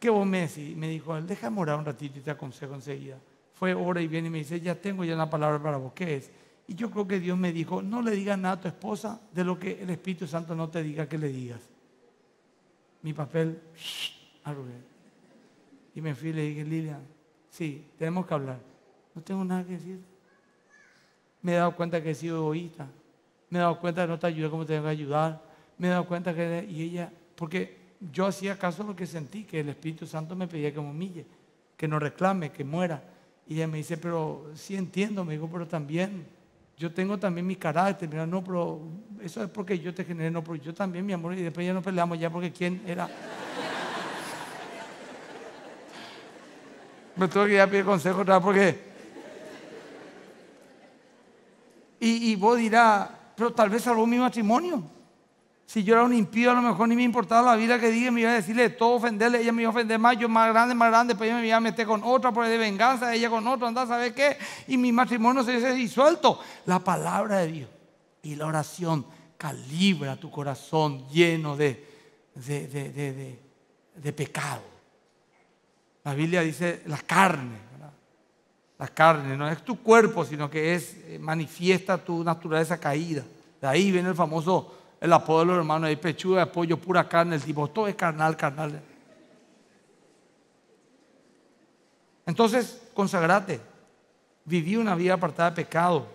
¿Qué vos me decís? Y me dijo, déjame deja morar un ratito y te aconsejo enseguida. Fue hora y viene y me dice, ya tengo ya la palabra para vos, ¿qué es? Y yo creo que Dios me dijo, no le digas nada a tu esposa de lo que el Espíritu Santo no te diga que le digas mi papel arrugué. Y me fui y le dije, Lilian, sí, tenemos que hablar. No tengo nada que decir. Me he dado cuenta que he sido egoísta. Me he dado cuenta que no te ayudé como te tengo que ayudar. Me he dado cuenta que... Y ella, porque yo hacía caso a lo que sentí, que el Espíritu Santo me pedía que me humille, que no reclame, que muera. Y ella me dice, pero sí entiendo, me dijo, pero también yo tengo también mi carácter, mira, no, pero eso es porque yo te generé, no, pero yo también, mi amor, y después ya nos peleamos ya porque quién era. Me tuve que ir a pedir consejo otra porque. Y, y vos dirás, pero tal vez salvó mi matrimonio. Si yo era un impío, a lo mejor ni me importaba la vida que diga, me iba a decirle todo, ofenderle, ella me iba a ofender más, yo más grande, más grande, pues yo me iba a meter con otra por pues de venganza, ella con otro, anda, ¿sabe qué? Y mi matrimonio se hubiese disuelto. La palabra de Dios y la oración calibra tu corazón lleno de, de, de pecado. La Biblia dice la carne, ¿verdad? la carne no es tu cuerpo, sino que es eh, manifiesta tu naturaleza caída. De ahí viene el famoso el apodo de los hermanos ahí, pechuga de pollo, pura carne, el tipo, todo es carnal, carnal. Entonces, consagrate, viví una vida apartada de pecado,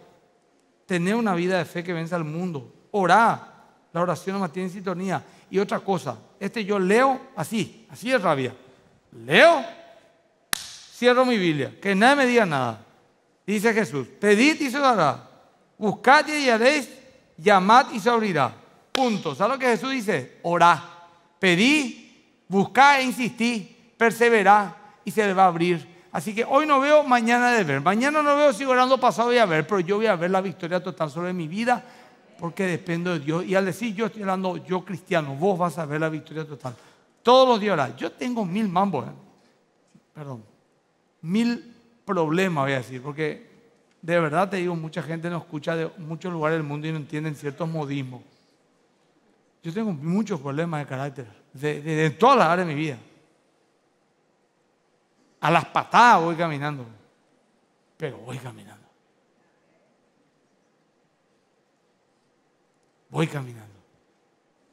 tener una vida de fe que vence al mundo, orá, la oración no mantiene en sintonía. Y otra cosa, este yo leo así, así es rabia. Leo, cierro mi Biblia, que nadie me diga nada. Dice Jesús, pedid y se dará, buscad y hallaréis, llamad y se abrirá puntos. ¿Sabes lo que Jesús dice? Orá, pedí, buscá e insistí, perseverá y se le va a abrir. Así que hoy no veo, mañana de ver. Mañana no veo, sigo orando, pasado voy a ver, pero yo voy a ver la victoria total sobre mi vida porque dependo de Dios. Y al decir yo estoy orando, yo cristiano, vos vas a ver la victoria total. Todos los días orar. Yo tengo mil mambos, ¿eh? perdón, mil problemas voy a decir, porque de verdad te digo, mucha gente no escucha de muchos lugares del mundo y no entienden ciertos modismos. Yo tengo muchos problemas de carácter, de, todas las áreas de mi vida. A las patadas voy caminando, pero voy caminando. Voy caminando.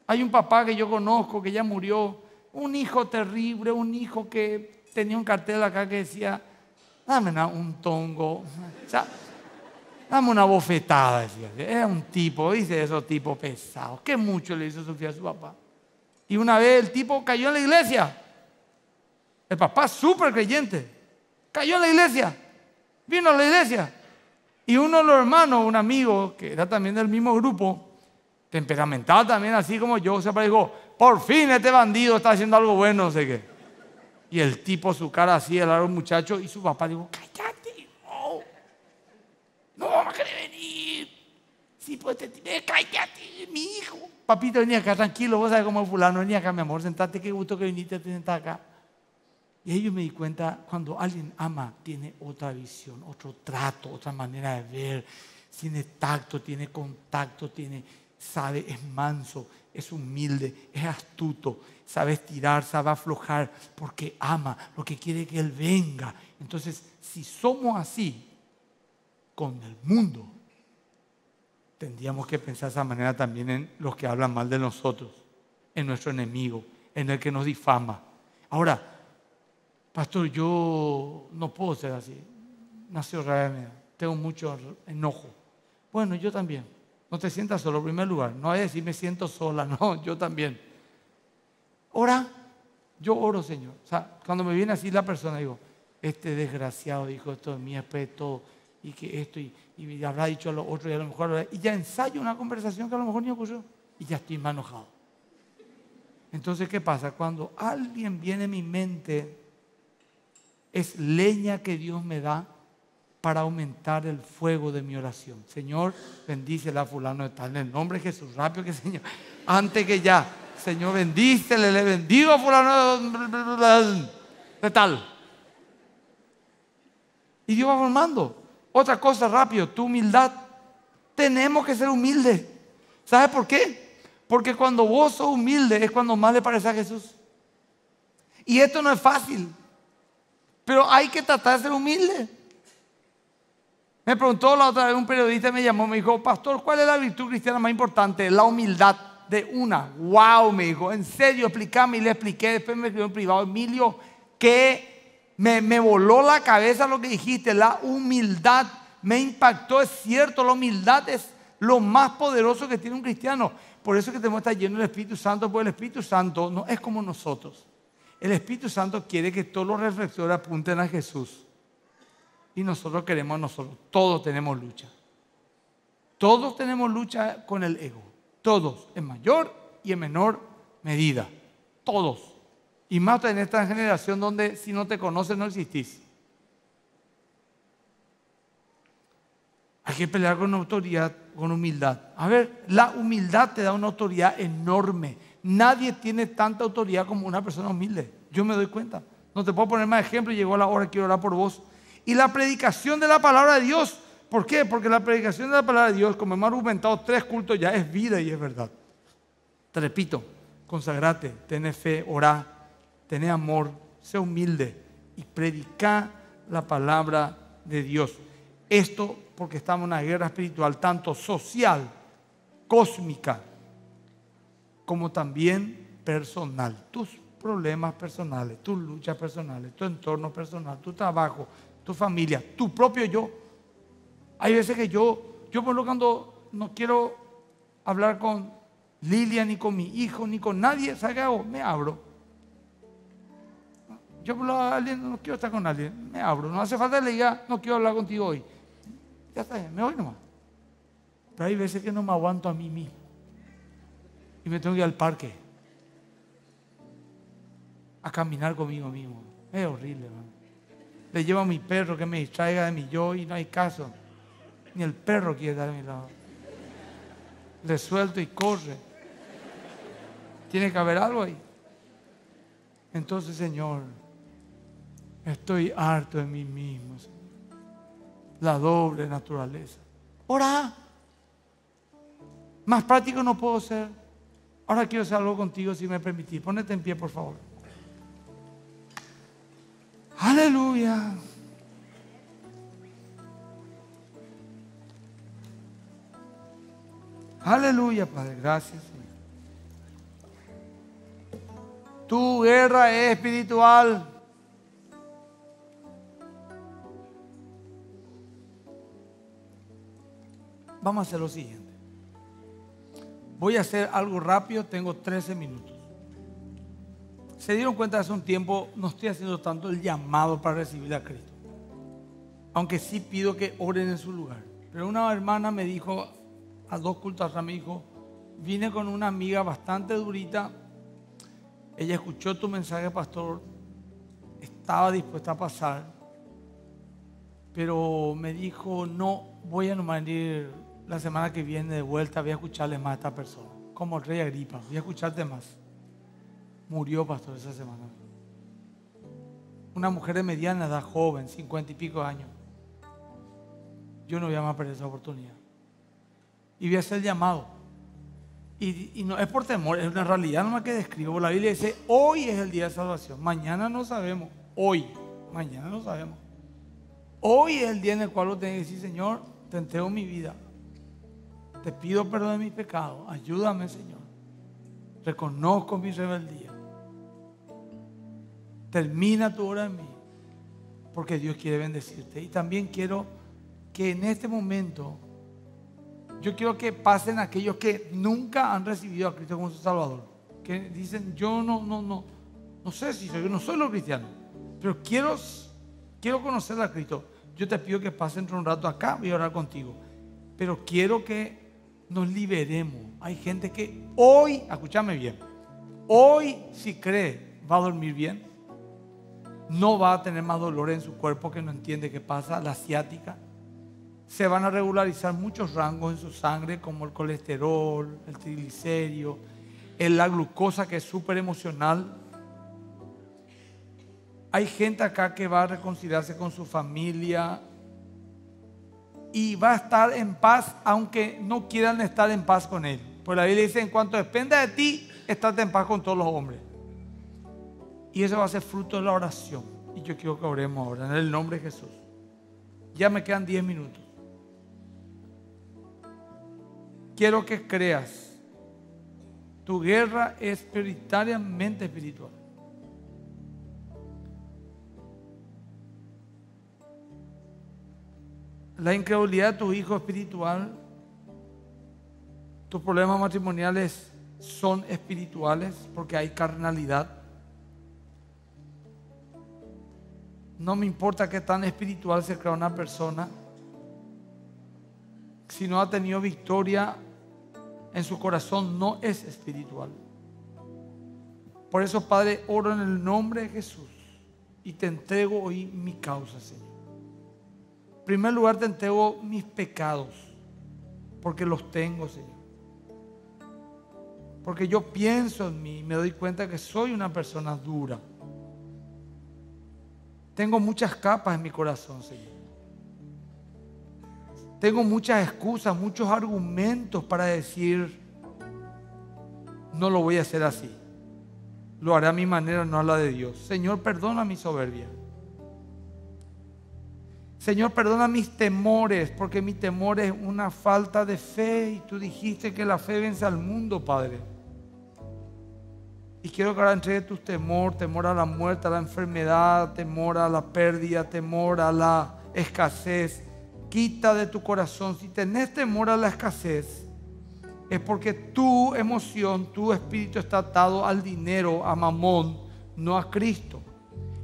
Hay un papá que yo conozco que ya murió, un hijo terrible, un hijo que tenía un cartel acá que decía, dame un tongo. [laughs] dame una bofetada. Decía. Era un tipo, dice, esos tipos pesados. Que mucho le hizo sufrir a su papá. Y una vez el tipo cayó en la iglesia. El papá súper creyente. Cayó en la iglesia. Vino a la iglesia. Y uno de los hermanos, un amigo, que era también del mismo grupo, temperamental también, así como yo, se apareció, por fin este bandido está haciendo algo bueno, no sé qué. Y el tipo, su cara así, el largo muchacho, y su papá dijo, cállate Eh, mi hijo. Papito, venía acá tranquilo, vos sabés cómo fulano, venía acá, mi amor, sentate, qué gusto que viniste a sentar acá. Y ahí yo me di cuenta, cuando alguien ama, tiene otra visión, otro trato, otra manera de ver, tiene tacto, tiene contacto, tiene, sabe, es manso, es humilde, es astuto, sabe estirar, sabe aflojar, porque ama, lo que quiere que él venga. Entonces, si somos así con el mundo, tendríamos que pensar de esa manera también en los que hablan mal de nosotros, en nuestro enemigo, en el que nos difama. Ahora, pastor, yo no puedo ser así. Nació rabia tengo mucho enojo. Bueno, yo también. No te sientas solo en primer lugar. No es decir me siento sola, [laughs] no, yo también. Ora, yo oro, Señor. O sea, cuando me viene así la persona, digo, este desgraciado dijo esto de mí, después y que esto, y, habrá dicho a los otros y a lo mejor, y ya ensayo una conversación que a lo mejor ni ocurrió, y ya estoy más enojado. Entonces, ¿qué pasa? Cuando alguien viene a mi mente, es leña que Dios me da para aumentar el fuego de mi oración. Señor, bendícela a fulano de tal, en el nombre de Jesús, rápido que Señor, antes que ya, Señor, bendícele, le bendigo a fulano de tal. Y Dios va formando. Otra cosa rápido, tu humildad. Tenemos que ser humildes. ¿Sabes por qué? Porque cuando vos sos humilde es cuando más le parece a Jesús. Y esto no es fácil. Pero hay que tratar de ser humilde. Me preguntó la otra vez un periodista, me llamó, me dijo, pastor, ¿cuál es la virtud cristiana más importante? La humildad de una. Wow, me dijo, en serio, explícame y le expliqué. Después me escribió en privado, Emilio, qué me, voló la cabeza lo que dijiste, la humildad me impactó, es cierto, la humildad es lo más poderoso que tiene un cristiano. Por eso que tenemos que estar llenos del Espíritu Santo, porque el Espíritu Santo no es como nosotros. El Espíritu Santo quiere que todos los reflectores apunten a Jesús. Y nosotros queremos nosotros. Todos tenemos lucha. Todos tenemos lucha con el ego. Todos, en mayor y en menor medida. Todos. Y más en esta generación donde si no te conoces no existís. Hay que pelear con autoridad, con humildad. A ver, la humildad te da una autoridad enorme. Nadie tiene tanta autoridad como una persona humilde. Yo me doy cuenta. No te puedo poner más ejemplo. Llegó la hora, quiero orar por vos. Y la predicación de la palabra de Dios. ¿Por qué? Porque la predicación de la palabra de Dios, como hemos argumentado tres cultos, ya es vida y es verdad. Te repito, consagrate, ten fe, orá, tener amor, sé humilde y predica la palabra de Dios. Esto porque estamos en una guerra espiritual, tanto social, cósmica, como también personal. Tus problemas personales, tus luchas personales, tu entorno personal, tu trabajo, tu familia, tu propio yo. Hay veces que yo, yo por lo cuando no quiero hablar con Lilia, ni con mi hijo, ni con nadie, ¿sabes? Me abro yo alguien, no quiero estar con alguien, me abro. No hace falta le no quiero hablar contigo hoy. Ya está, me voy nomás. Pero hay veces que no me aguanto a mí mismo. Y me tengo que ir al parque. A caminar conmigo mismo. Es horrible, hermano. Le llevo a mi perro que me distraiga de mí. yo y no hay caso. Ni el perro quiere estar a mi lado. Le suelto y corre. Tiene que haber algo ahí. Entonces, Señor, Estoy harto de mí mismo, La doble naturaleza. Ora. Más práctico no puedo ser. Ahora quiero hacer algo contigo, si me permitís. Ponete en pie, por favor. Aleluya. Aleluya, Padre. Gracias, Señor. Tu guerra es espiritual. vamos a hacer lo siguiente. Voy a hacer algo rápido, tengo 13 minutos. Se dieron cuenta hace un tiempo, no estoy haciendo tanto el llamado para recibir a Cristo. Aunque sí pido que oren en su lugar. Pero una hermana me dijo, a dos cultos me dijo, vine con una amiga bastante durita. Ella escuchó tu mensaje, pastor. Estaba dispuesta a pasar. Pero me dijo, no, voy a no venir la semana que viene de vuelta voy a escucharle más a esta persona. Como el rey Agripa, voy a escucharte más. Murió, pastor, esa semana. Una mujer de mediana edad, joven, cincuenta y pico años. Yo no voy a más perder esa oportunidad. Y voy a ser llamado. Y, no es por temor, es una realidad más que describo. La Biblia dice, hoy es el día de salvación. Mañana no sabemos. Hoy, mañana no sabemos. Hoy es el día en el cual lo tenés que decir, Señor, te entrego mi vida te pido perdón de mis pecados, ayúdame Señor, reconozco mi rebeldía, termina tu hora en mí, porque Dios quiere bendecirte. Y también quiero que en este momento, yo quiero que pasen aquellos que nunca han recibido a Cristo como su Salvador, que dicen, yo no, no, no, no sé si soy, yo no soy los cristianos. pero quiero, quiero conocer a Cristo. Yo te pido que pasen un rato acá, voy a orar contigo, pero quiero que nos liberemos. Hay gente que hoy, escúchame bien, hoy si cree va a dormir bien, no va a tener más dolor en su cuerpo que no entiende qué pasa, la ciática. Se van a regularizar muchos rangos en su sangre como el colesterol, el triglicérido, la glucosa que es súper emocional. Hay gente acá que va a reconciliarse con su familia, y va a estar en paz aunque no quieran estar en paz con él. por pues la Biblia dice, en cuanto dependa de ti, estate en paz con todos los hombres. Y eso va a ser fruto de la oración. Y yo quiero que oremos ahora, en el nombre de Jesús. Ya me quedan 10 minutos. Quiero que creas. Tu guerra es prioritariamente espiritual. la incredulidad de tu hijo espiritual, tus problemas matrimoniales son espirituales porque hay carnalidad. No me importa qué tan espiritual se crea una persona, si no ha tenido victoria en su corazón, no es espiritual. Por eso, Padre, oro en el nombre de Jesús y te entrego hoy mi causa, Señor. En primer lugar te entrego mis pecados, porque los tengo, Señor. Porque yo pienso en mí y me doy cuenta que soy una persona dura. Tengo muchas capas en mi corazón, Señor. Tengo muchas excusas, muchos argumentos para decir, no lo voy a hacer así. Lo haré a mi manera, no a la de Dios. Señor, perdona mi soberbia. Señor, perdona mis temores, porque mi temor es una falta de fe y tú dijiste que la fe vence al mundo, Padre. Y quiero que ahora entregues tus temor, temor a la muerte, a la enfermedad, temor a la pérdida, temor a la escasez. Quita de tu corazón, si tenés temor a la escasez, es porque tu emoción, tu espíritu está atado al dinero, a mamón, no a Cristo.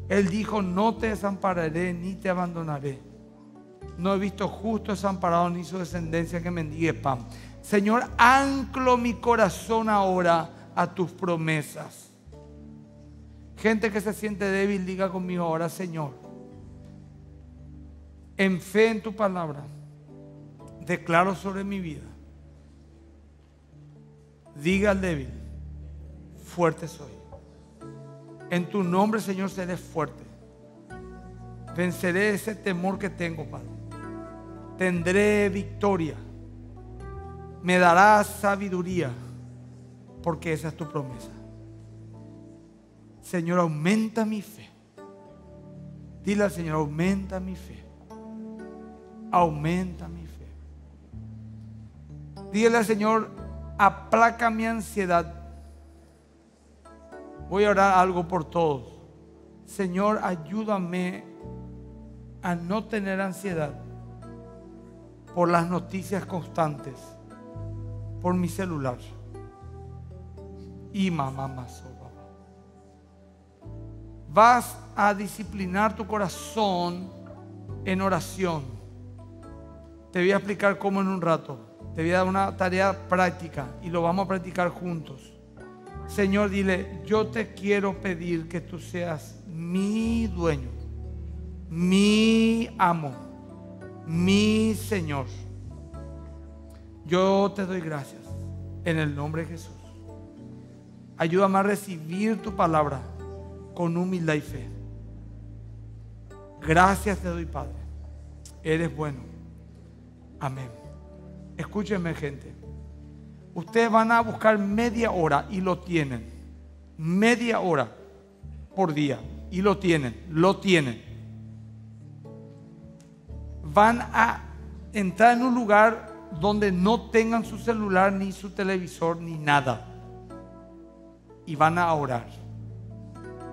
Él dijo, no te desampararé ni te abandonaré. No he visto justo desamparado ni su descendencia que mendigue pan. Señor, anclo mi corazón ahora a tus promesas. Gente que se siente débil, diga conmigo ahora, Señor. En fe en tu palabra, declaro sobre mi vida. Diga al débil, fuerte soy. En tu nombre, Señor, seré fuerte. Venceré ese temor que tengo, Padre tendré victoria. Me darás sabiduría, porque esa es tu promesa. Señor, aumenta mi fe. Dile al Señor, aumenta mi fe. Aumenta mi fe. Dile al Señor, aplaca mi ansiedad. Voy a orar algo por todos. Señor, ayúdame a no tener ansiedad por las noticias constantes, por mi celular. Y mamá más Vas a disciplinar tu corazón en oración. Te voy a explicar cómo en un rato. Te voy a dar una tarea práctica y lo vamos a practicar juntos. Señor, dile, yo te quiero pedir que tú seas mi dueño, mi amo mi Señor. Yo te doy gracias en el nombre de Jesús. Ayúdame a recibir tu palabra con humildad y fe. Gracias te doy, Padre. Eres bueno. Amén. Escúchenme, gente. Ustedes van a buscar media hora y lo tienen. Media hora por día y lo tienen, lo tienen van a entrar en un lugar donde no tengan su celular, ni su televisor, ni nada. Y van a orar.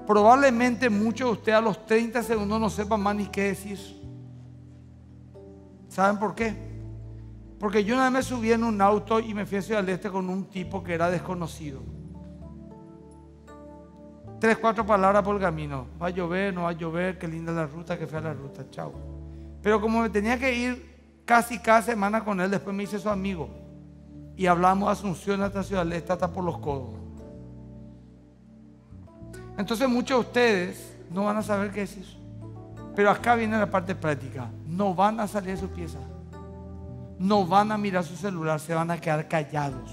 Probablemente muchos de ustedes a los 30 segundos no sepan más ni qué decir. ¿Saben por qué? Porque yo una vez me subí en un auto y me fui a Ciudad Este con un tipo que era desconocido. Tres, cuatro palabras por el camino. Va a llover, no va a llover, qué linda la ruta, qué fea la ruta, chao. Pero como me tenía que ir casi cada semana con él, después me hice su amigo. Y hablamos de Asunción hasta Ciudad le está hasta por los codos. Entonces muchos de ustedes no van a saber qué es eso. Pero acá viene la parte práctica. No van a salir de su pieza, No van a mirar su celular, se van a quedar callados.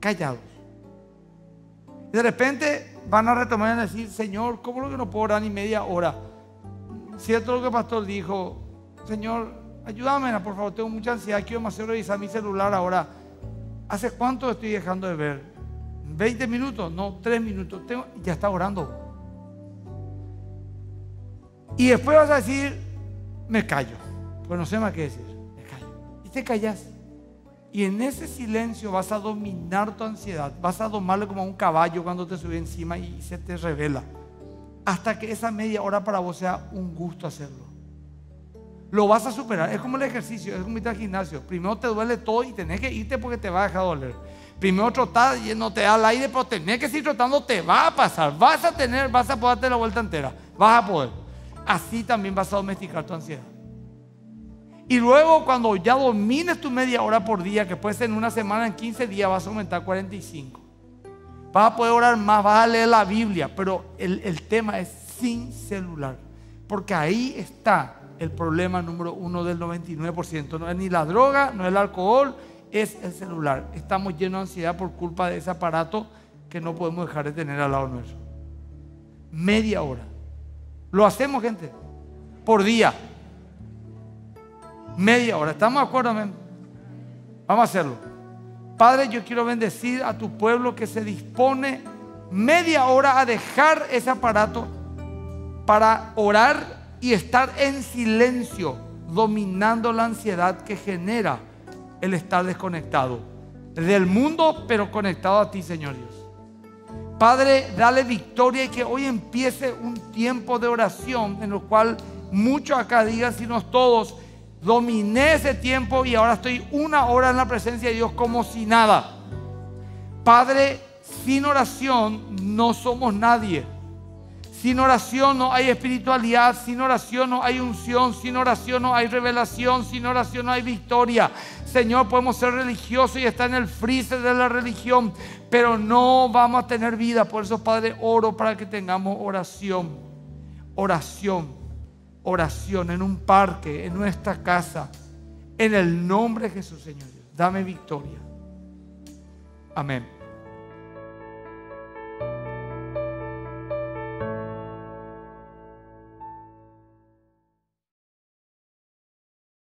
Callados. De repente van a retomar y decir, Señor, ¿cómo lo que no puedo orar ni media hora? Cierto lo que el pastor dijo, Señor, ayúdame, por favor, tengo mucha ansiedad, quiero más revisar mi celular ahora. ¿Hace cuánto estoy dejando de ver? ¿20 minutos? No, 3 minutos. Tengo, ya está orando. Y después vas a decir, me callo, pues no sé más qué decir, me callo. Y te callas. Y en ese silencio vas a dominar tu ansiedad, vas a domarle como a un caballo cuando te sube encima y se te revela. Hasta que esa media hora para vos sea un gusto hacerlo. Lo vas a superar. Es como el ejercicio, es como ir al gimnasio. Primero te duele todo y tenés que irte porque te va a dejar doler. Primero trotar y no te da el aire, pero tenés que seguir trotando, te va a pasar. Vas a tener, vas a poderte la vuelta entera. Vas a poder. Así también vas a domesticar tu ansiedad. Y luego cuando ya domines tu media hora por día, que puede ser en una semana, en 15 días, vas a aumentar 45. Vas a poder orar más, vas a leer la Biblia, pero el, el tema es sin celular. Porque ahí está el problema número uno del 99%. No es ni la droga, no es el alcohol, es el celular. Estamos llenos de ansiedad por culpa de ese aparato que no podemos dejar de tener al lado nuestro. Media hora. Lo hacemos, gente. Por día. Media hora. ¿Estamos de acuerdo, amén? Vamos a hacerlo. Padre, yo quiero bendecir a tu pueblo que se dispone media hora a dejar ese aparato para orar y estar en silencio dominando la ansiedad que genera el estar desconectado del mundo, pero conectado a ti, Señor Dios. Padre, dale victoria y que hoy empiece un tiempo de oración en el cual muchos acá digan, sino todos, dominé ese tiempo y ahora estoy una hora en la presencia de Dios como si nada. Padre, sin oración no somos nadie. Sin oración no hay espiritualidad, sin oración no hay unción, sin oración no hay revelación, sin oración no hay victoria. Señor, podemos ser religiosos y estar en el freezer de la religión, pero no vamos a tener vida. Por eso, Padre, oro para que tengamos oración, oración, oración en un parque, en nuestra casa, en el nombre de Jesús, Señor. Dame victoria. Amén.